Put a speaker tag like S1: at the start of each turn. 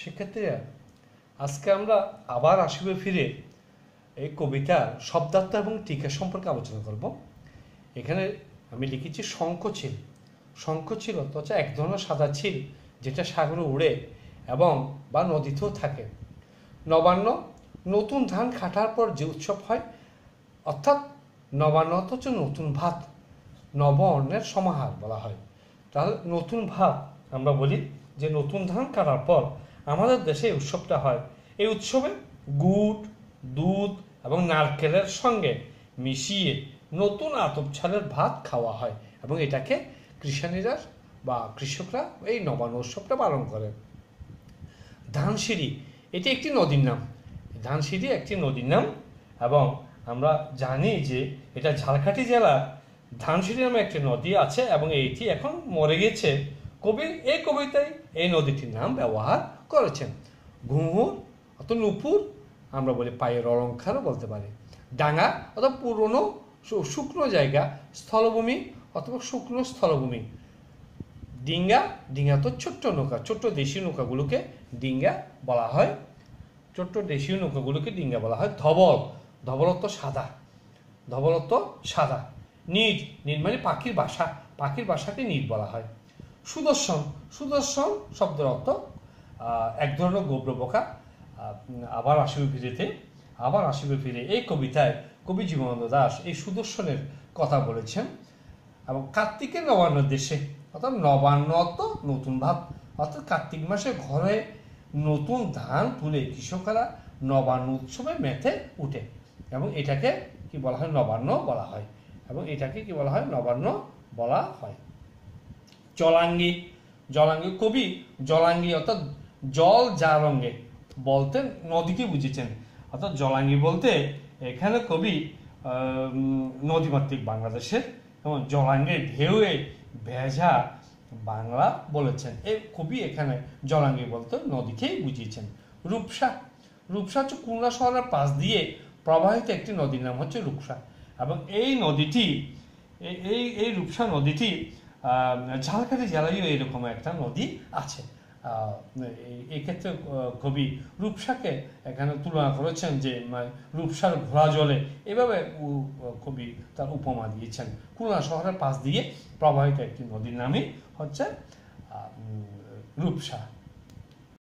S1: শিক্ষার্থীরা আজকে আমরা আবার আসিবে ফিরে এই কবিতার শব্দার্থ এবং টিকা সম্পর্কে আলোচনা করব এখানে আমি লিখেছি ছিল শঙ্খ তো হচ্ছে এক ধরনের সাদা ছিল যেটা সাগরে উড়ে এবং বা নদীতেও থাকে নবান্ন নতুন ধান খাটার পর যে উৎসব হয় অর্থাৎ নবান্ন হচ্ছে নতুন ভাত নব অন্নের সমাহার বলা হয় তাহলে নতুন ভাত আমরা বলি যে নতুন ধান কাটার পর আমাদের দেশে এই উৎসবটা হয় এই উৎসবে গুড় দুধ এবং নারকেলের সঙ্গে মিশিয়ে নতুন আতপ ছালের ভাত খাওয়া হয় এবং এটাকে কৃষানীরা বা কৃষকরা এই নবান্ন উৎসবটা পালন করে ধানসিঁড়ি এটি একটি নদীর নাম ধানসিঁড়ি একটি নদীর নাম এবং আমরা জানি যে এটা ঝালকাঠি জেলার ধানসিঁড়ি নামে একটি নদী আছে এবং এটি এখন মরে গেছে কবি এই কবিতায় এই নদীটির নাম ব্যবহার করেছেন ঘুঙুর অত নুপুর আমরা বলি পায়ের অলঙ্কারও বলতে পারি ডাঙা অথবা পুরনো শুকনো জায়গা স্থলভূমি অথবা শুকনো স্থলভূমি ডিঙ্গা ডিঙ্গা তো ছোট্ট নৌকা ছোট্ট দেশীয় নৌকাগুলোকে ডিঙ্গা বলা হয় ছোট্ট দেশীয় নৌকাগুলোকে ডিঙ্গা বলা হয় ধবল ধবলত্ব সাদা ধবলত্ব সাদা নীট নিট মানে পাখির বাসা পাখির বাসাকে নীট বলা হয় সুদর্শন সুদর্শন শব্দের অর্থ এক ধরনের গোব্র বোকা আবার আসিবে ফিরেতে আবার আসিবে ফিরে এই কবিতায় কবি জীবনানন্দ দাস এই সুদর্শনের কথা বলেছেন এবং কার্তিকের নবান্নর দেশে অর্থাৎ নবান্ন অর্থ নতুন ভাব অর্থাৎ কার্তিক মাসে ঘরে নতুন ধান তুলে কৃষকরা নবান্ন উৎসবে মেতে উঠে এবং এটাকে কি বলা হয় নবান্ন বলা হয় এবং এটাকে কি বলা হয় নবান্ন বলা হয় জলাঙ্গি জলাঙ্গি কবি জলাঙ্গি অর্থাৎ জল যা রঙে বলতে নদীকে বুঝেছেন অর্থাৎ জলাঙ্গি বলতে এখানে কবি নদীমাতৃক বাংলাদেশের এবং জলাঙ্গের ঢেউয়ে ভেজা বাংলা বলেছেন এ কবি এখানে জলাঙ্গি বলতে নদীকেই বুঝিয়েছেন রূপসা রূপসা হচ্ছে কুমড়া শহরের পাশ দিয়ে প্রবাহিত একটি নদীর নাম হচ্ছে রূপসা এবং এই নদীটি এই এই রূপসা নদীটি ঝালকাঠি জেলায়ও এরকম একটা নদী আছে এক্ষেত্রে কবি রূপসাকে এখানে তুলনা করেছেন যে রূপসার ঘোড়া জলে এভাবে কবি তার উপমা দিয়েছেন খুলনা শহরের পাশ দিয়ে প্রবাহিত একটি নদীর নামই হচ্ছে রূপসা